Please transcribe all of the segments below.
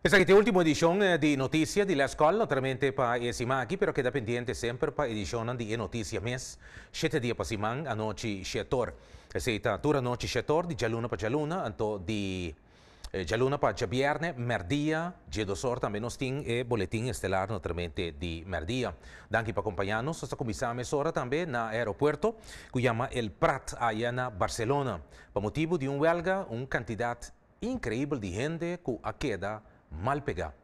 Esatto, ultima edizione eh, di Notizia di scuola, naturalmente per Esimaki, però che queda pendente sempre per edizione di Notizia Mes, 7 eh, di Pasiman, a noci 7 Esita, tura noci 7 di Gialuna per Gialuna, anto di eh, Gialuna per Giabierne, Merdia, Gedo Sorta, Menostin e Bolletin Stellar, naturalmente di Merdia. Danki per accompagnarnos, sta cominciando ora anche nell'aeroporto, che chiama El Prat, a Barcelona, per motivo di un huelga, un candidato incredibile di gente che ha queda mal pega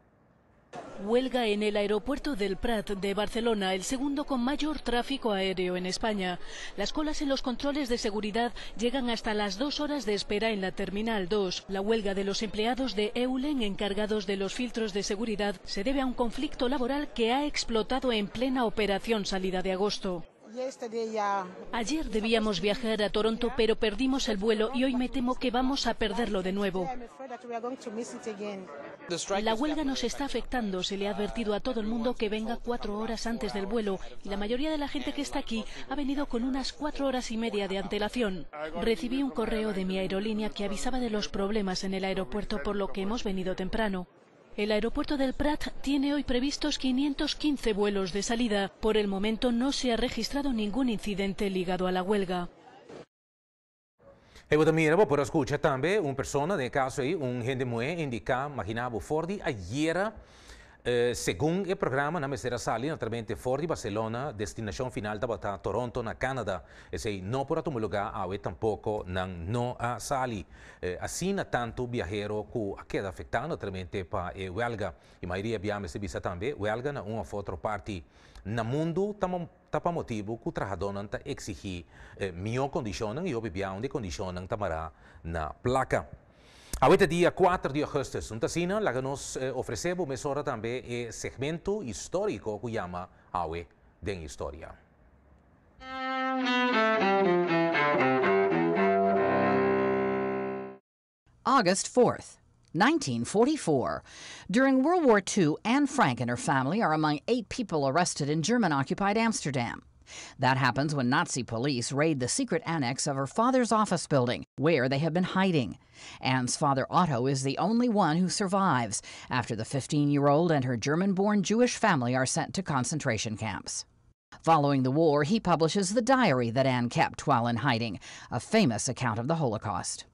Huelga en el aeropuerto del Prat de Barcelona, el segundo con mayor tráfico aéreo en España. Las colas en los controles de seguridad llegan hasta las dos horas de espera en la Terminal 2. La huelga de los empleados de Eulen encargados de los filtros de seguridad se debe a un conflicto laboral que ha explotado en plena operación salida de agosto. Este Ayer debíamos viajar a Toronto, pero perdimos el vuelo y hoy me temo que vamos a perderlo de nuevo. La huelga nos está afectando. Se le ha advertido a todo el mundo que venga cuatro horas antes del vuelo y la mayoría de la gente que está aquí ha venido con unas cuatro horas y media de antelación. Recibí un correo de mi aerolínea que avisaba de los problemas en el aeropuerto por lo que hemos venido temprano. El aeropuerto del Prat tiene hoy previstos 515 vuelos de salida. Por el momento no se ha registrado ningún incidente ligado a la huelga. E también, mira, por escuchar también una persona, de caso ahí, un gente muy indicado, imaginaba Fordi, ayer. Eh, Segundo o programa, na mesera sali naturalmente fora de Barcelona, destinação final da bata Toronto na Canadá. Ese não por tomar lugar awe tampouco nan no a sali. Eh, assim na tanto viajero que a queda afectado naturalmente para e eh, huelga. E maioria biame se bisa também huelga na uma outra parte. No mundo tamo tapa motivo ku trabajador ta exigir eh, mio condicionan e obibião de condicionan tamara na placa. Avete dia 4 di un Suntasina, la que nos eh, ofrecebo mesora tambe e segmento storico che chiama Awe den Historia. August 4th, 1944. During World War II, Anne Frank and her family are among eight people arrested in German occupied Amsterdam. That happens when Nazi police raid the secret annex of her father's office building, where they have been hiding. Anne's father Otto is the only one who survives after the 15 year old and her German born Jewish family are sent to concentration camps. Following the war, he publishes the diary that Anne kept while in hiding, a famous account of the Holocaust.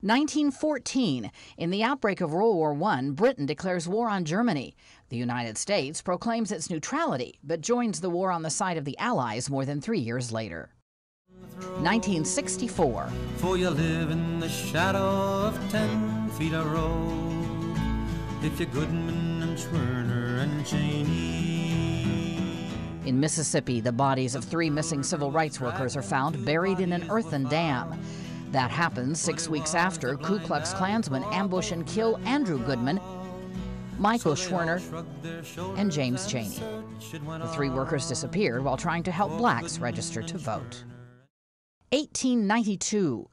1914, in the outbreak of World War I, Britain declares war on Germany. The United States proclaims its neutrality, but joins the war on the side of the Allies more than three years later. 1964. For you live in the shadow of ten feet of road. If you're Goodman and Turner and Cheney. In Mississippi, the bodies of three missing civil rights workers are found buried in an earthen dam. That happens six weeks after Ku Klux Klansmen ambush and kill Andrew Goodman, Michael Schwerner, and James Cheney. The three workers disappeared while trying to help blacks register to vote. 1892.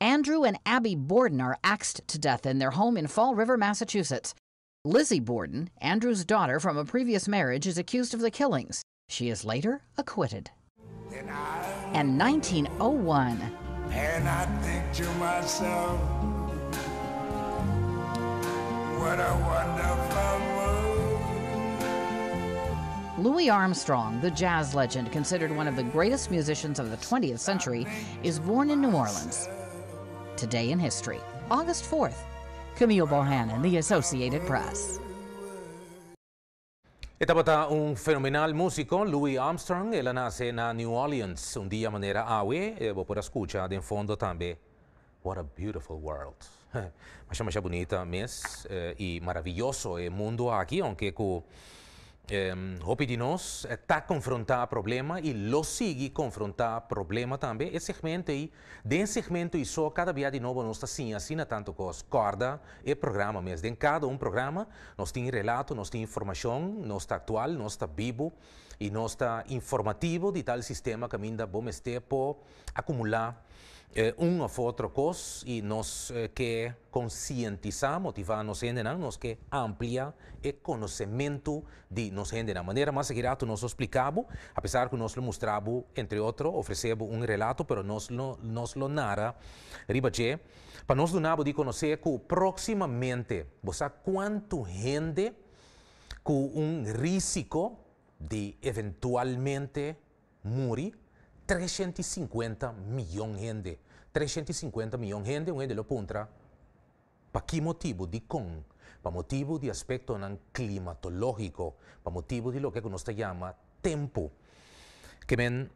Andrew and Abby Borden are axed to death in their home in Fall River, Massachusetts. Lizzie Borden, Andrew's daughter from a previous marriage, is accused of the killings. She is later acquitted. And 1901. And I think to myself, what a wonderful world. Louis Armstrong, the jazz legend considered one of the greatest musicians of the 20th century, is born in New Orleans. Today in History, August 4th. Camille Bohannon, The Associated Press. Estaba un fenomenal músico, Louis Armstrong, él nace en New Orleans, un día manera awe, eu eh, vou por escuchar de fondo también, What a beautiful world. mucha chama bonita, mas eh, y maravilloso el eh, mundo aquí, aunque Cu... Um, Hopi está está confrontar problema e lo sigue confrontar problema também. Esse segmento aí, desse segmento e só cada dia de novo nós está assim, assim tanto com as corda e programa mesmo. Em cada um programa nós tem relato, nós tem informação, nós está atual, nós está vivo. Y nos está informativo de tal sistema que bomes bom estepo acumular eh, un of otro cos y nos eh, que concientiza, motiva nos nos que amplia el eh, conocimiento de nos la manera más seguirá nos explicamos, a pesar que nos lo mostramos, entre otros, ofrecemos un relato, pero nos lo, nos lo narra, ribaje, para nos nabo de conocer que próximamente, vos a cuánto gente con un riesgo de eventualmente muri 350 millones de 350 millones de gente, de lo aponta para qué motivo de con, para motivo de aspecto climatológico, para motivo de lo que nos llama tempo. Que men,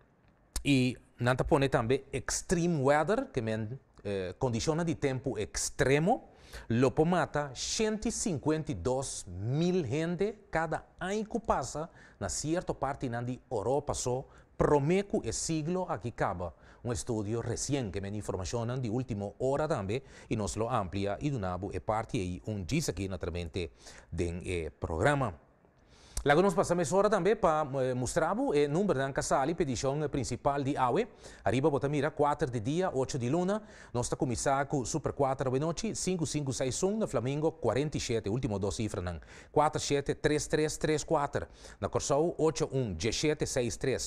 y nanta pone también extreme weather, que men, eh, de tiempo extremo, lo mata 152 mil gente cada año que pasa en cierta parte de Europa só, promeco el siglo aquí acaba. Un estudio recién que me información de último hora también y nos lo amplia y nos e parte de un gis aquí naturalmente del eh, programa. Lagos passamos ora também para eh, mostrar o número de Ancasali, pedição principal de AUE. Arriba Botamira, 4 de dia, 8 de luna. Nós está começar com Super 4 de noite, 5561 na Flamengo, 47, último duas cifras, 473334. Na Corsou, 81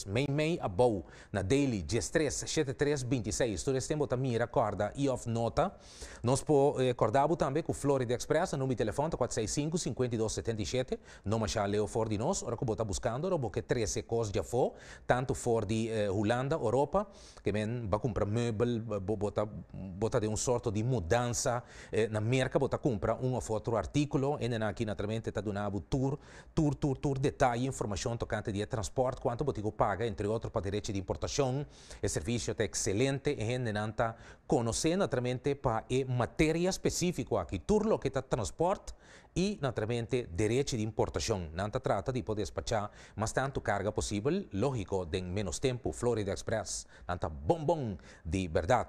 mei mei a Bow. Na Daily, 13 7326. Todo esse tempo também recorda e off nota. Nós acordar também com o Florida Express, número de telefone 465 5277. Não machar Leo Ford fora de nós, ora que está buscando, porque 13 coisas já foi, tanto fora de eh, Holanda, Europa, que vem para comprar meuble, bota, bota de um sorto de mudança eh, na América, bota compra um ou outro artículo, e aqui naturalmente está dando tour, tour, tour, tour, detalhe, informação tocante de transporte, quanto você paga, entre outros, para direito de importação, o serviço está excelente, e a gente conhecendo naturalmente para a matéria específica aqui, tour lo que está transporte, y naturalmente derecho de importación. Nanta trata de poder despachar más tanto carga posible, lógico, de menos tiempo, Florida Express, nanta bombón de verdad.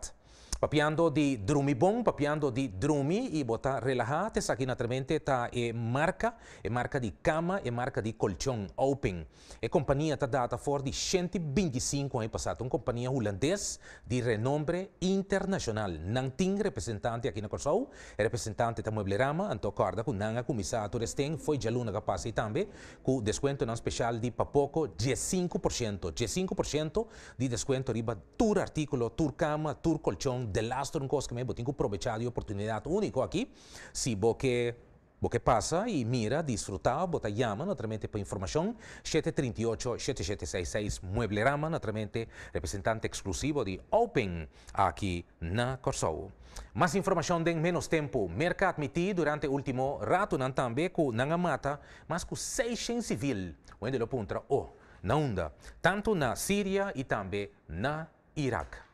Papiando di drumi bong, papiando di drumi, ibo ta relajate, sa sakinatremente ta e marca, e marca di cama, e marca di colchon open. E compagnia ta data for di 125 anni passato, un compagnia holandese di renombre internazionale. Nanting, representante aqui na Corsou, e representante ta Mueblerama, anto corda con nanga comissato resten, foi jaluna capacity tambe, cu descuento nan special di papoco 15%, 15% di descuento riba tur articolo, tur cama, tur colchon, de astro en cosque, que me botín aprovechar de oportunidad único aquí. Si vos que Bo que pasa y mira, disfrutar, bota llama, naturalmente, para información 738-7766 Mueblerama, naturalmente, representante exclusivo de Open aquí na Corsou. Más información de menos tiempo. Merca admití durante último rato, não con Nangamata, mas seis 600 civil, onde lo punto o oh, na onda, tanto na Siria y también na Irak.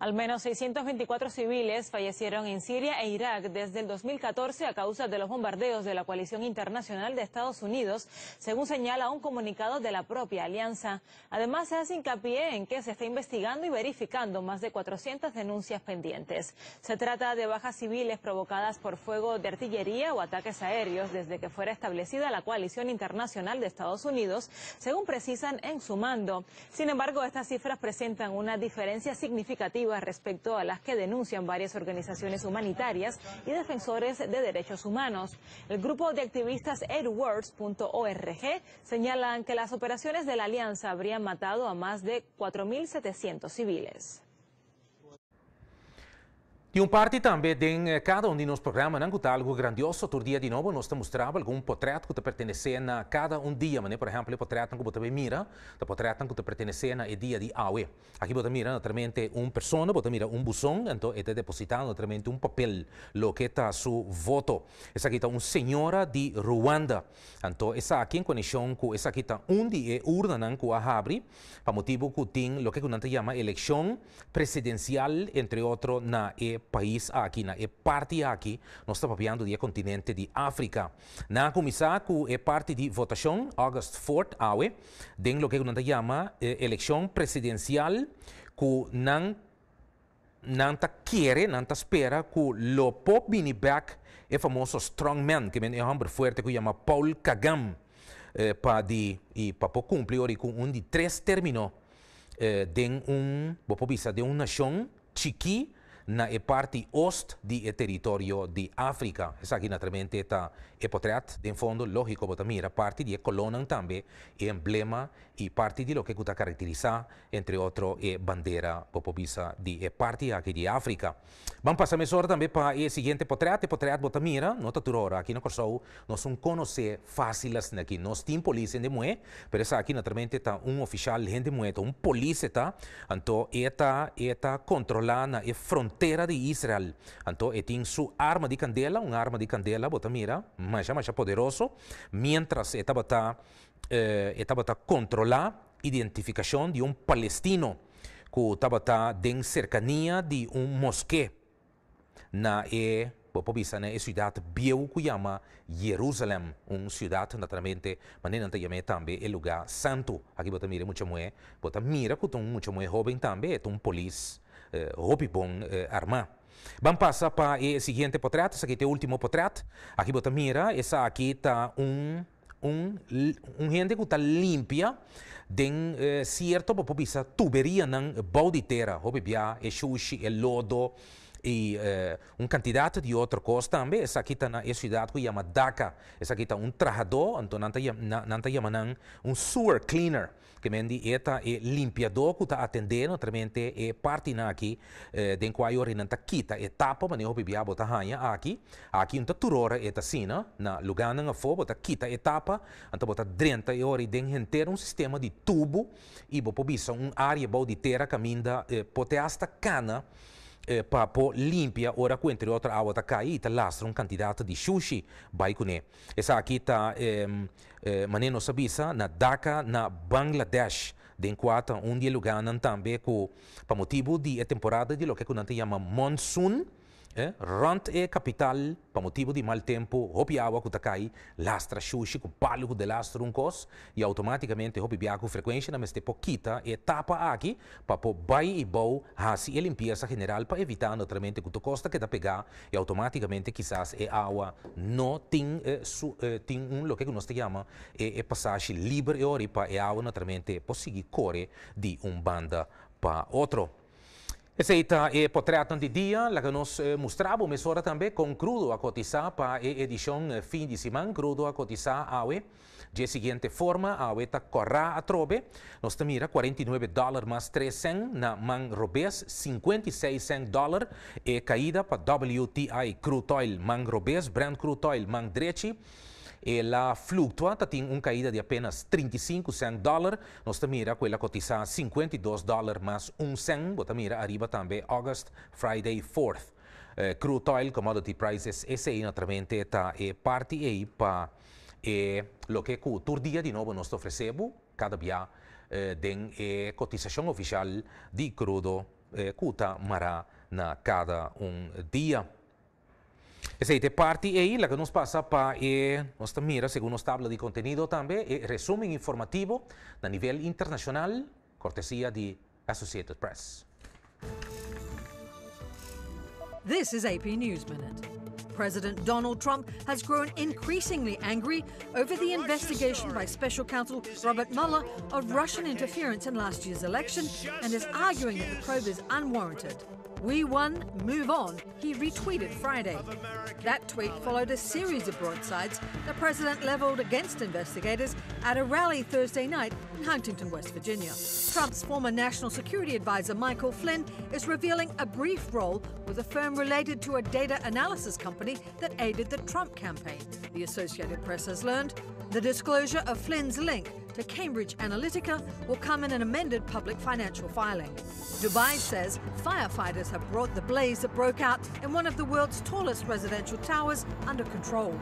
Al menos 624 civiles fallecieron en Siria e Irak desde el 2014 a causa de los bombardeos de la coalición internacional de Estados Unidos, según señala un comunicado de la propia alianza. Además, se hace hincapié en que se está investigando y verificando más de 400 denuncias pendientes. Se trata de bajas civiles provocadas por fuego de artillería o ataques aéreos desde que fuera establecida la coalición internacional de Estados Unidos, según precisan en su mando. Sin embargo, estas cifras presentan una diferencia significativa respecto a las que denuncian varias organizaciones humanitarias y defensores de derechos humanos. El grupo de activistas Edwards.org señalan que las operaciones de la alianza habrían matado a más de 4.700 civiles. Y un también de eh, cada uno de nos programas algo grandioso. Todo día de nuevo nos te mostraba algún portrato que te pertenece a ah, cada un día. Por ejemplo, el portrato que te mira, el portrato que te pertenece ah, día de hoy. Ah, aquí te mira naturalmente una persona, te mira un buzón, entonces te este depositando naturalmente un papel, lo que está su voto. Esa aquí está una señora de Ruanda. Entonces, esa aquí en conexión con esa aquí está un día urna que abrir, para motivo que tiene lo que se llama elección presidencial, entre otros, en eh, país aquí, es parte aquí no estamos falando do continente de África. Na começar com es parte de votación, August 4th, den lo que se llama eh, elección presidencial, que não nanta quiere, nanta espera que lo pop back el famoso strongman que men un hombre fuerte que llama Paul kagam eh, para di y papo cumpli con un de tres términos eh, den un de una nación chiqui na parte oeste do território de África. Essa aqui na tremenda está é potreat, de fundo lógico, botamira, parte de colonam também emblema e parte di lo che está caracteriza, entre outro, é bandeira popobisa de parte aqui de África. Vamos passar mesor também para o seguinte potreat, potreat botamira, nota turora, aqui no Kosovo, nós não conhece fácil assim aqui, nós tem polícia de moé, mas essa che naturalmente está um oficial gente moé, um polícia tá, então está, está controlando a fronteira de Israel. entonces tiene su arma de candela, un arma de candela, bota mira, más ya poderoso, mientras estaba está eh, la controlar de un palestino que estaba en cercanía de un mosque na e ciudad na cidade bieu que chama Jerusalem, un ciudad naturalmente, también não también tambe el lugar santo. aquí bota mira mucho mué, bota mira que un mucho mué joven roupa eh, bon eh, armar. Vamos passar para o eh, siguiente portrato, esse aqui é último portrato. aquí você mira, essa aqui está un, un gente que está limpia de eh, cierto, porque tubería nan bauditera, hobi bia, el sushi, el lodo, E uh, eh, um candidato de outra costa também, essa aqui está na cidade que chama DACA, essa aqui está um trajador, então não está chamando um sewer cleaner, que mendi eta é limpiador que está atendendo, também é parte na aqui, uh, eh, den qual eu não está quita, etapa, mas eu bebi a bota ranha aqui, aqui então turora eta sina, na lugar não for, bota quita etapa, então bota drenta e ori den renter um sistema de tubo, e bota bisa um área de terra caminda, eh, pote hasta cana, Eh, Papo Limpia ora contro otra awa ta kai ta lastro un candidato di Shushi Baikune. E sa ki ta ehm, eh, maneno sabisa na Dhaka na Bangladesh den quata un dia lugar nan tambe ko pa motivo di temporada di lo che kunante chiama monsoon É? Rant é capital para motivo de mal tempo, hopi água que cai, lastra xuxi, com de lastro um cos, e automaticamente hopi biaco frequência na meste poquita e tapa aqui para pôr bai e bou, hasi e limpeza general para evitar naturalmente que tu costa que tá pegar e automaticamente quizás é água não tem, é, su, é, tem um lo que nós te chama é, é passagem livre e ori para é água naturalmente conseguir correr de um banda para outro. E Sejta e eh, potratën di dia, la che eh, mustrabu me sora tambe con crudo a cotisa pa e eh, edición fin di semana, crudo a cotisa awe, de siguiente forma, awe ta corra a trobe, nos te mira 49 dólar más 3 cent, na man robes 56 cent dólar, e caída pa WTI crude oil man robes, brand crude oil man drechi, e la fluttuata tiene una caída di apenas 35 cent dólar. Nós mira quella cotiza 52 dólar mais un cent. Bota mira arriba também August Friday 4th. Eh, crude oil, commodity prices, ese naturalmente está e parte e pa e lo che cu turdia di nuovo nostro fresebu cada bia eh, den e cotizazione ufficiale di crudo eh, cuta mara na cada un dia. Este, parte ahí, la que nos pasa para eh, nuestra mira, según nos tabla de contenido también, eh, resumen informativo a nivel internacional, cortesía de Associated Press. This is AP News Minute. President Donald Trump has grown increasingly angry over the investigation by special counsel Robert Mueller of Russian interference in last year's election and is arguing that the probe is unwarranted. We won, move on, he retweeted Friday. That tweet followed a series of broadsides the president levelled against investigators at a rally Thursday night in Huntington, West Virginia. Trump's former national security advisor, Michael Flynn, is revealing a brief role with a firm related to a data analysis company that aided the Trump campaign. The Associated Press has learned the disclosure of Flynn's link the Cambridge Analytica will come in an amended public financial filing. Dubai says firefighters have brought the blaze that broke out in one of the world's tallest residential towers under control.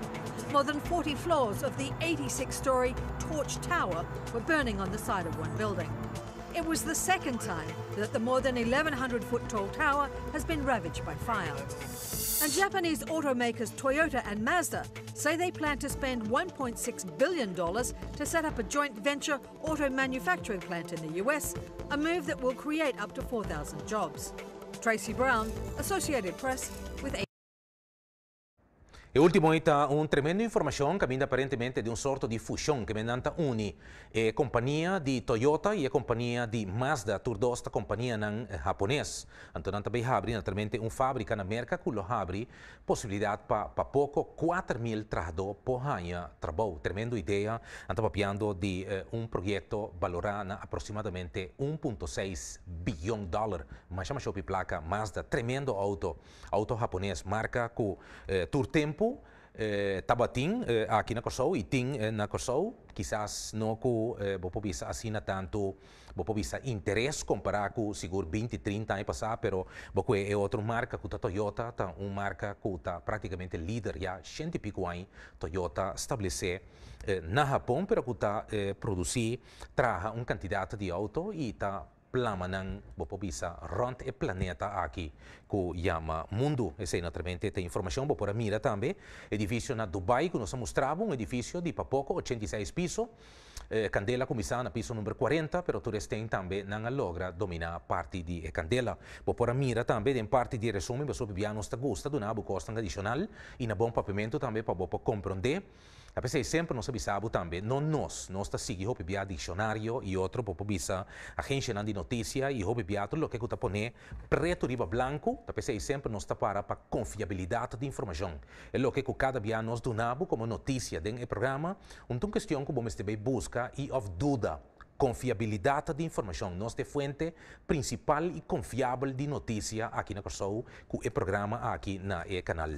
More than 40 floors of the 86 story Torch Tower were burning on the side of one building. It was the second time that the more than 1,100 foot tall tower has been ravaged by fire. And Japanese automakers Toyota and Mazda say they plan to spend $1.6 billion to set up a joint venture auto manufacturing plant in the US, a move that will create up to 4,000 jobs. Tracy Brown, Associated Press, E ultimo está un tremendo informação que vem aparentemente de um sorto de fusão que vem anta uni e companhia de Toyota e a companhia de Mazda, turdosta dosta companhia nan eh, japonês. Então anta abre naturalmente uma fábrica na América que abre possibilidade para pa pouco 4 mil trabalhadores por ano trabalho. Tremendo ideia, anta papiando de eh, um projeto valorado aproximadamente 1.6 bilhão de dólares. Mas chama-se placa Mazda, tremendo auto, auto japonês, marca com eh, tempo Temuco, eh, eh, na Kosovo e tim eh, na Kosovo. Quizás não ku eh, bo na tanto, bo povisa interés comparar ku 20, 30 anos passados, mas bo é outra marca ku ta Toyota, uma marca que está praticamente líder ya, e pico aí Toyota estabelece eh, na Japão mas que está eh, produzir, traja un cantidad de auto e está plamanang bopobisa rond e planeta aki ku yama mundu e sei naturalmente te informação bopora mira também edifício na Dubai que nós mostrava um edifício de papoco 86 piso eh, candela começava na piso numero 40 pero turesten também não logra dominar parte de eh, candela bopora mira também tem parte di resumo mas sobre bianos ta gusta do nabo costa adicional e na bom papimento também para bopo compreender La sempre nos avisava também, não nós, nós está seguindo o dicionário e outro popobisa, agência de notícia e o PBA, lo que está pone preto riba branco, a sempre nos está para para confiabilidade de informação. É o que cada dia nós donamos como notícia do programa, então questão que vamos também busca e of dúvida confiabilidade de informação, nossa fonte principal e confiável de notícia aqui na Kosovo, que é programa aqui na e canal.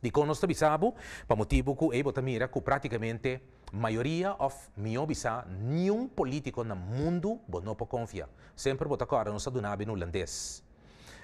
Di konosta bisabu, pamotivo ku ebo tamira ku praticamente maioria of mio bisa nenhum político no mundo bonopo confia. Sempre bota cara não sabe nada no holandês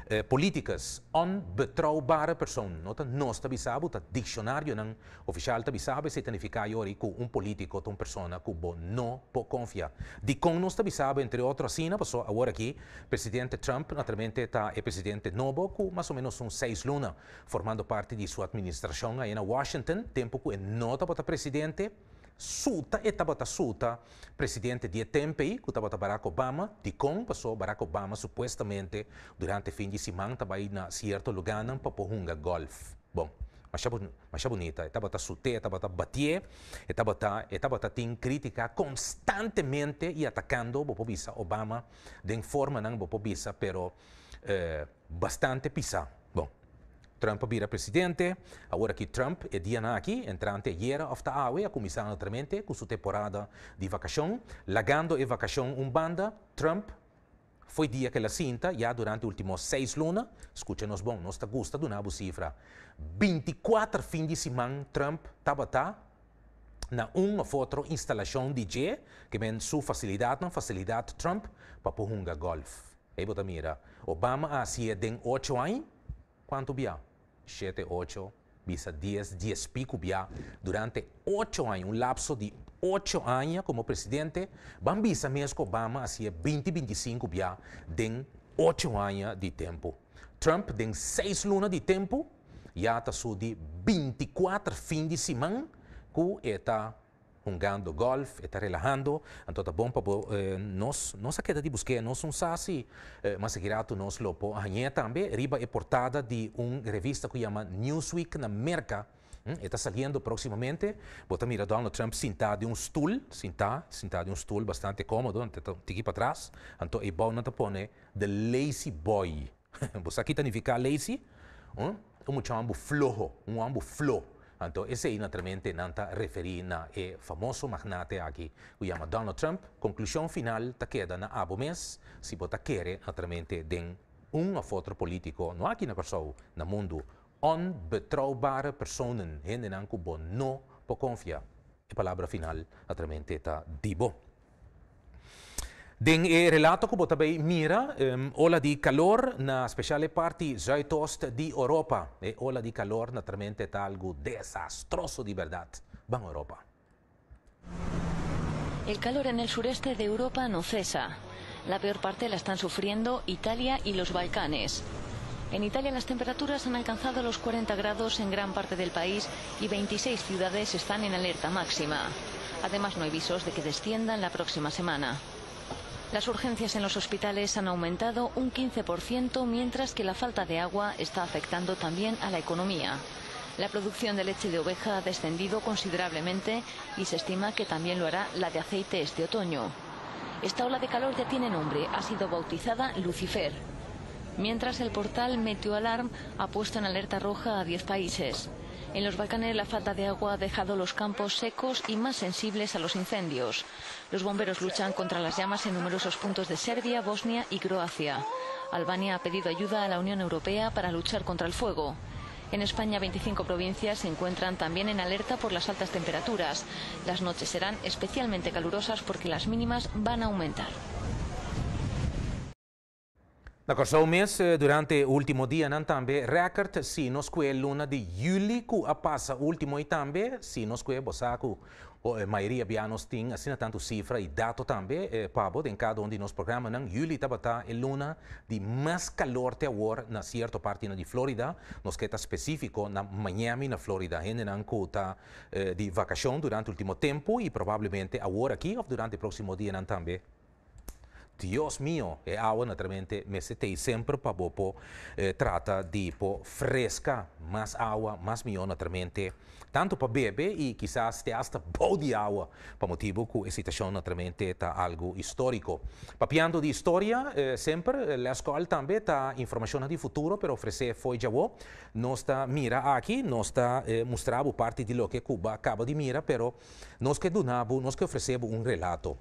eh, políticas onbetrouwbare persoon. Nota nós tabisabo, ta dicionário não oficial tabisabe se identificar ori um político, com uma pessoa que bo pode po confia. De com nós tabisabe, entre outros, assim, passou agora aqui, presidente Trump, naturalmente, está é presidente novo, com mais ou menos uns seis luna, formando parte de sua administração aí na Washington, tempo que nota para presidente, suta e tabata suta, presidente di Etempei, che tabata Barack Obama, di con passò Barack Obama supuestamente durante fin di semana tabai na certo lugar na Papohunga Golf. Bom, ma é bonita, é tabata sute, é tabata batie, é tabata, é tabata tem crítica constantemente e atacando Bisa Obama, de forma não Bisa, però eh, bastante pisa. Trump vira presidente. Agora que Trump é dia aqui, entrante ayer hasta awe, começando outramente com sua temporada de vacação. Lagando e vacação um banda, Trump foi dia que ela cinta, já durante os últimos seis lunas, Escute-nos bom, nós está gusta do nabo cifra. 24 fins de semana, Trump estava tá na uma outra instalação DJ, que vem sua facilidade, na facilidade Trump, para pôr golf. Ah, é aí, mira, Obama há oito anos, quanto via? 7, 8, visa 10, 10 pico via. Durante 8 anos, um lapso de 8 anos como presidente, van visa mesco Obama hacia 20, 25 via, den 8 anos de tempo. Trump tem 6 lunas de tempo, ya está su de 24 fin de semana, que está Jogando golf, está relajando, então tá bom para eh, nós, nós, nossa queda de busque, nós um sassi, eh, mas mas girato nós lo po anhé também, riba é portada de uma revista que chama Newsweek na América. está saliendo próximamente. Bota mira Donald Trump sentado em um stool, sentado, sentado em um stool bastante cômodo, está tiki para trás. Então, é bom não pone the lazy boy. Você aqui significa lazy? Um, um chambo flojo, um ambo flojo. Então, esse aí, naturalmente, nanta referi na é famoso magnate aqui, o chama Donald Trump. Conclusão final, está queda na abo mês, se você quer, naturalmente, den um ou outro político, não aqui na pessoa, na mundo, Um personen, hen não anco bon no, po confia. E palavra final, naturalmente, de bom. Den eh, relato ku mira um, ola di calor na speciale parti di Europa e ola di calor naturalmente desastroso di verdad. Van Europa. El calor en el sureste de Europa no cesa. La peor parte la están sufriendo Italia y los Balcanes. En Italia las temperaturas han alcanzado los 40 grados en gran parte del país y 26 ciudades están en alerta máxima. Además no hay visos de que desciendan la próxima semana. Las urgencias en los hospitales han aumentado un 15%, mientras que la falta de agua está afectando también a la economía. La producción de leche de oveja ha descendido considerablemente y se estima que también lo hará la de aceite este otoño. Esta ola de calor ya tiene nombre, ha sido bautizada Lucifer. Mientras el portal Meteoalarm ha puesto en alerta roja a 10 países. En los Balcanes la falta de agua ha dejado los campos secos y más sensibles a los incendios. Los bomberos luchan contra las llamas en numerosos puntos de Serbia, Bosnia y Croacia. Albania ha pedido ayuda a la Unión Europea para luchar contra el fuego. En España, 25 provincias se encuentran también en alerta por las altas temperaturas. Las noches serán especialmente calurosas porque las mínimas van a aumentar. Na D'accordo, do mês durante último dia non se record que a luna julho que che passa l'ultimo tambe sino a bosaku o a eh, maioria anos ting assina tanto cifra e dato também eh, pabo em cada onde nos programa julho está tabata e é luna de mais calor te war na certo parte na di Florida nos está específico na Miami na Florida gente não está eh, vacação vacacion durante último tempo e provavelmente a war aqui ou durante o próximo dia não também. Dios mio, e água naturalmente mesetei sempre para bopo eh, trata de po fresca, mais água, mais mio naturalmente, tanto para beber e quizás te hasta bom de água, para motivo que a situação naturalmente está algo histórico. Papiando de história, eh, sempre eh, la scuola também está informação de futuro para oferecer foi o nós está mira aqui, nós está eh, mostrando parte de lo que Cuba acaba de mira, pero nós que donamos, nós que oferecemos um relato.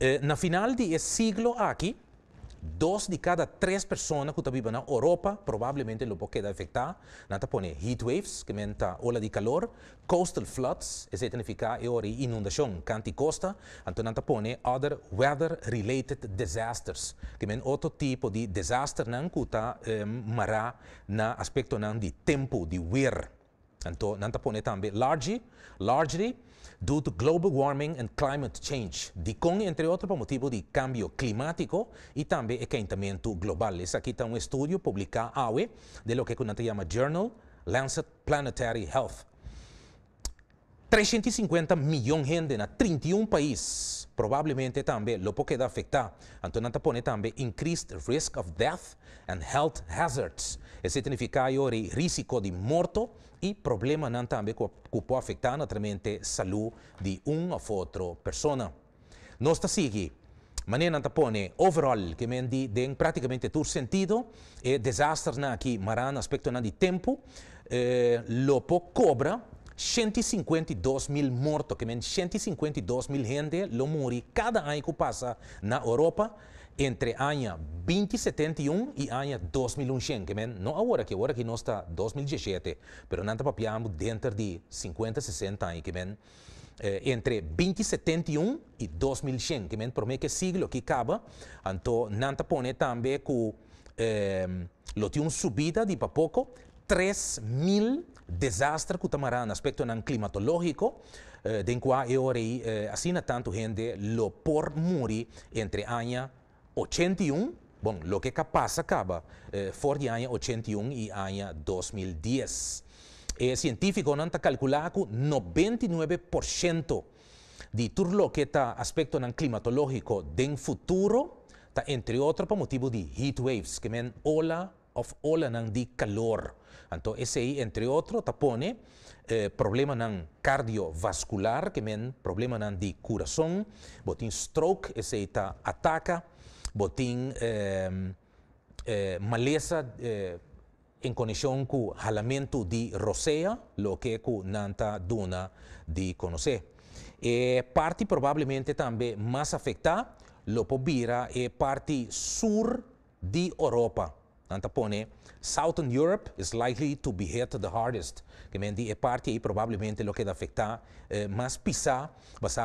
Eh, na final de siglo aqui, Dos de cada três pessoas que vivem na Europa provavelmente lo vão quedar afetadas. Nata põe heat waves, que aumenta ola di calor, coastal floods, isso significa inundação, canti costa, então nata põe other weather related disasters, que é outro tipo di disaster não kuta está eh, mará na aspecto não di tempo, di weather. and to nantapone também largely largely due to global warming and climate change de com, entre outros por motivo de cambio climático e também aquecimento global isso aqui está um estudo publicado awe de lo que conhece é chama Journal Lancet Planetary Health 350 milhões de gente na 31 países provavelmente também lo pode afetar então nantapone né, também increased risk of death and health hazards isso significa o risco de morto i problema non tambe che può po afectar naturalmente salu di un of outro persona. Nos ta ma non è tapone overall che men di den praticamente tur sentido e disaster na ki maran aspecto na di tempo eh, lo po cobra 152.000 morto, che men 152.000 gente lo muri cada anno che passa in Europa entre año 2071 y año 2011, que men, no ora que ahora que no está 2017, pero nanta papiamo dentro di 50, 60 anni, que men, eh, entre 2071 y 2011, que men, por que siglo che cava, anto nanta pone también que eh, lo tiene subida di poco 3.000 disastri que tamarán aspecto nan climatológico, eh, de en cual ahora eh, así tanto gente lo por morir entre año 81, bueno, lo que pasa acaba eh, for año 81 y año 2010. El científico no que que 99% de todo lo que está aspecto climatológico del futuro, ta entre otros por motivo de heat waves, que men ola of ola nan de calor. Entonces, ese entre otros, ta pone eh, problema nan cardiovascular, que men problema nan de corazón, botin stroke, ese ta ataca botín eh, eh, maleza em eh, conexão com o ralamento de rosea, lo que cu nanta duna de conhecer. E parte provavelmente também mais afetada, lo pobira é parte sur de Europa. pone... Southern Europe is likely to be hit the hardest. Que me e parte e probablemente lo que da afecta eh, mas pisa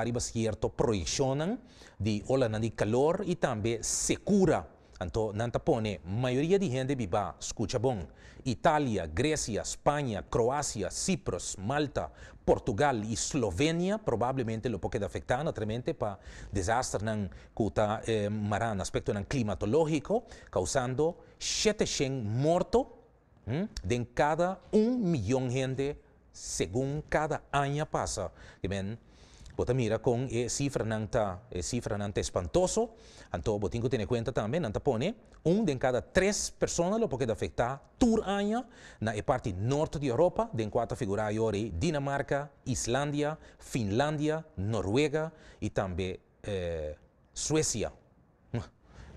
y basierto proyecciónen, di ola di calor y también... secura. Anto nantapone ...mayoría di gente viva, escucha bon. Italia, Grecia, España, Croacia, Cipros, Malta, Portugal y Slovenia ...probablemente lo que da afecta... para pa desastre nan eh, maran aspecto nan climatológico, causando 700 muertos de cada un millón de gente según cada año pasa. ¿Ven? Bota mira con eh, cifra nanta, eh, cifra nanta espantoso. Anto botingo tiene cuenta también, nanta pone, un de cada tres personas lo puede afectar tur año en la parte norte de Europa, de cuatro figura Dinamarca, Islandia, Finlandia, Noruega y también eh, Suecia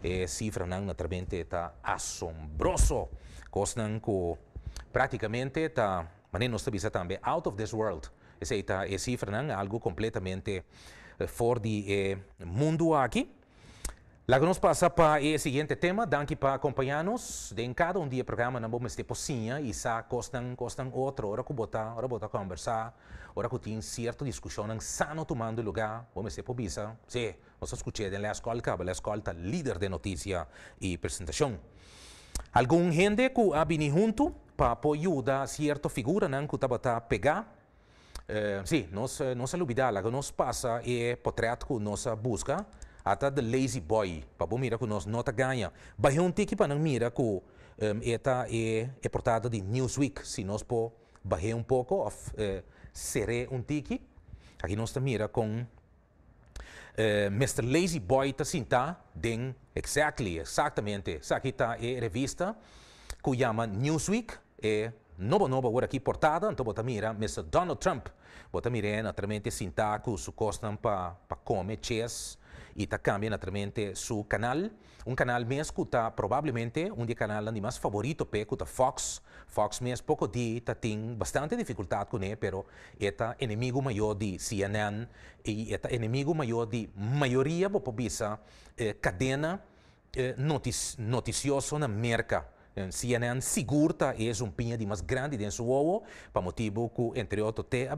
eh, cifra naturalmente está asombroso. costanco que prácticamente está, no está también, out of this world. Es cifra nan, algo completamente eh, for del eh, mundo aquí que La nos pasa para el siguiente tema. Danke para acompañarnos. De en cada un dia programa no vamos ter pocinha e sa costan costan outro. Ora que botar, ora botar conversar. Ahora que tiene cierta discusión, sano tomando lugar. Vamos estar por Sim, sí, en la la escola, la escolta líder de noticias y presentación. ¿Alguna gente que ha venido junto para apoyar cierta figura eh, ¿no? que está pegar. Eh, se se la que que pasa pasa e eh, potreat que nos busca. ata the lazy boy pa bom mira que nós nota ganha vai um tiki para não mira que um, eta é a portada de Newsweek se nós po barrer um pouco of uh, eh, um tiki aqui nós tá mira com eh, Mr. Lazy Boy tá sinta den exactly exatamente aqui tá é revista que chama Newsweek é nova nova agora aqui portada então bota mira Mr. Donald Trump bota mira naturalmente sinta que o costam para para comer chess y ta cambia naturalmente su canal. Un canal me que ta probablemente un de canal andi más favorito pe que Fox. Fox mes poco di ta tem bastante dificultad con él, pero eta enemigo mayor de CNN y eta enemigo mayor de mayoría bo pobisa eh, cadena eh, noticioso na merca. CNN segurta é um pinha de mais grande dentro do ovo, para motivo que, entre outros, te a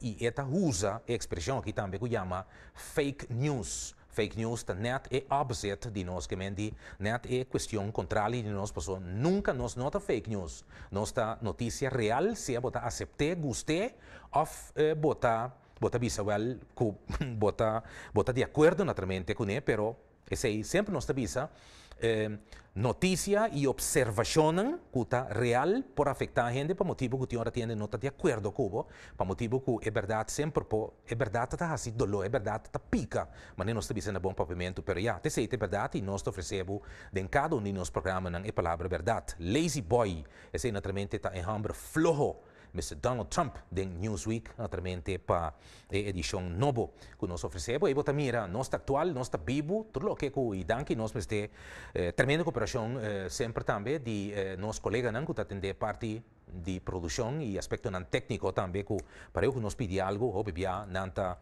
e esta usa a expressão aqui também que chama fake news. Fake news tá net é opposite de nós que mendi, net é questão contrária de nós, pessoal. Nunca nós nota fake news. nossa notícia real, se é botar aceitei, goste ou eh, botar bota bisa well, botar bota de acordo naturalmente com ele, pero é aí sempre nossa avisa Em, noticia y observación cuta real por afectar a gente por motivo que ahora tiene nota de acuerdo cubo por motivo que es verdad siempre po, es verdad está así dolor es verdad está pica pero no está diciendo buen pavimento pero ya te sei verdad y nos ofrecemos en cada uno de nuestros programas la palabra verdad lazy boy es naturalmente está en hambre flojo Mr. Donald Trump di Newsweek, atrimenti pa e edition novo ku nos ofersebo e bota mira nos actual, nos vivo, tutto o que ku i danki nos meste eh, tremenda cooperação eh, sempre também de eh, nos colega nan ku parte di produzione e aspetto non tecnico anche che pareu che nos pidi algo o bebia nanta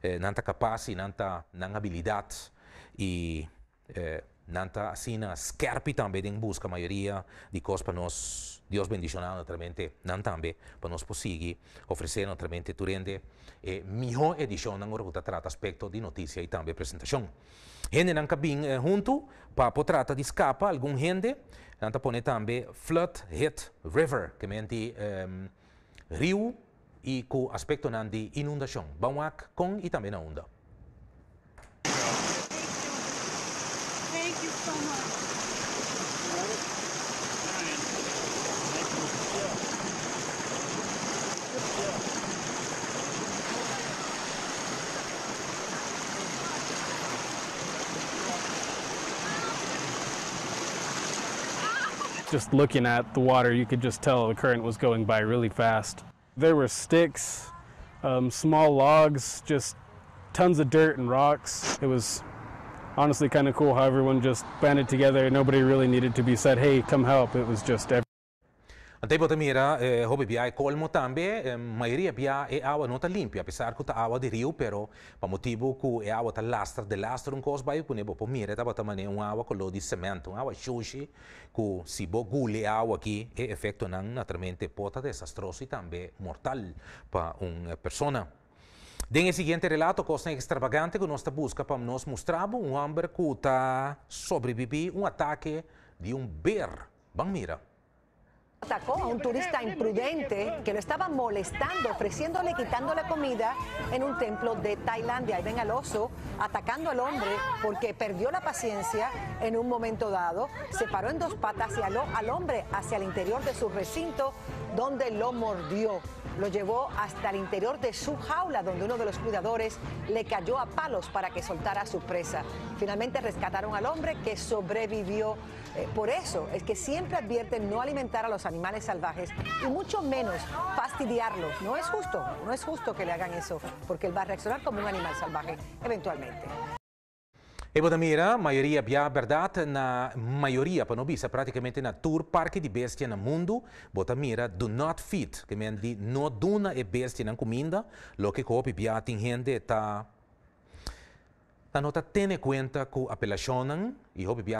eh, nanta capaci nanta nan abilità e eh, Nanta sina skerpitambe din busca maioria di cospa nos Dios bendicionado naturalmente nantambe pa nos posigi ofrecer naturalmente turende e miho edición nan orbuta trata aspecto di noticia e tambe presentación. Hende nan cabin eh, junto pa potrata di scapa algún hende nanta pone tambe flood hit river que menti um, ehm, rio e co aspecto nan di inundación. Bauac con e tambe na onda. Just looking at the water, you could just tell the current was going by really fast. There were sticks, um, small logs, just tons of dirt and rocks. It was honestly kind of cool how everyone just banded together. Nobody really needed to be said, hey, come help. It was just Antebota mira eh, hobi bia colmo tambe eh, maioria bia e awa nota limpia pesar kuta awa di rio però, pa motivo ku e awa ta lastra de lastra un cos bai ku nebo po mira ta bata mane un awa colo di cemento un awa shushi ku si bo gule awa ki e effetto nan naturalmente pota desastroso e tambe mortal pa un persona Den il seguente relato cosa extravagante che nostra busca pa nos mostrabo un amber kuta sobrevivi un ataque di un ber bang mira atacó a un turista imprudente que lo estaba molestando, ofreciéndole, quitándole comida en un templo de Tailandia. Ahí ven al oso atacando al hombre porque perdió la paciencia en un momento dado, se paró en dos patas y aló al hombre hacia el interior de su recinto donde lo mordió. Lo llevó hasta el interior de su jaula, donde uno de los cuidadores le cayó a palos para que soltara su presa. Finalmente rescataron al hombre que sobrevivió. Eh, por eso es que siempre advierten no alimentar a los animales salvajes y mucho menos fastidiarlos. No es justo, no es justo que le hagan eso, porque él va a reaccionar como un animal salvaje eventualmente. Ebodamira, maioria bia berdat na maioria panobisa, praticamente na tour parque de bestia na mundo, Botamira do not fit, che men di no duna e bestia na comida, lo che copi bia tingende ta... Ta nota tene cuenta cu apelacionan e hopi bia